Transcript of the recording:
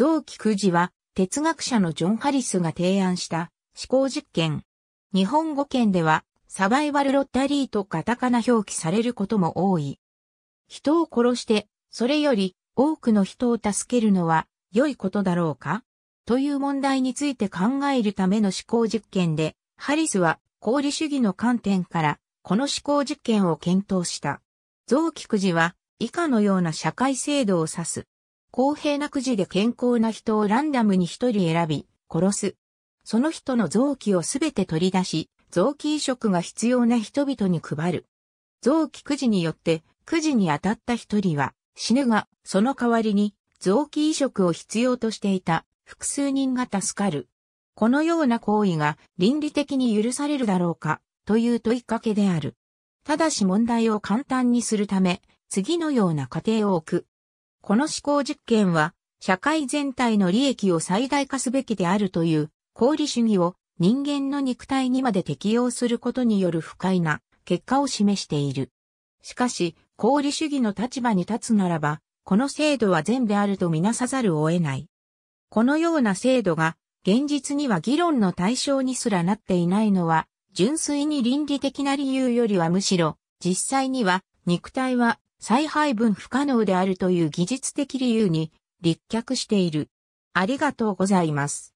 臓器くじは、哲学者のジョン・ハリスが提案した思考実験。日本語圏では、サバイバルロッタリーとカタカナ表記されることも多い。人を殺して、それより多くの人を助けるのは良いことだろうかという問題について考えるための思考実験で、ハリスは功理主義の観点からこの思考実験を検討した。臓器くじは以下のような社会制度を指す。公平なくじで健康な人をランダムに一人選び、殺す。その人の臓器をすべて取り出し、臓器移植が必要な人々に配る。臓器くじによって、くじに当たった一人は死ぬが、その代わりに臓器移植を必要としていた複数人が助かる。このような行為が倫理的に許されるだろうかという問いかけである。ただし問題を簡単にするため、次のような過程を置く。この思考実験は、社会全体の利益を最大化すべきであるという、功利主義を人間の肉体にまで適用することによる不快な結果を示している。しかし、功利主義の立場に立つならば、この制度は善であるとみなさざるを得ない。このような制度が、現実には議論の対象にすらなっていないのは、純粋に倫理的な理由よりはむしろ、実際には肉体は再配分不可能であるという技術的理由に立脚している。ありがとうございます。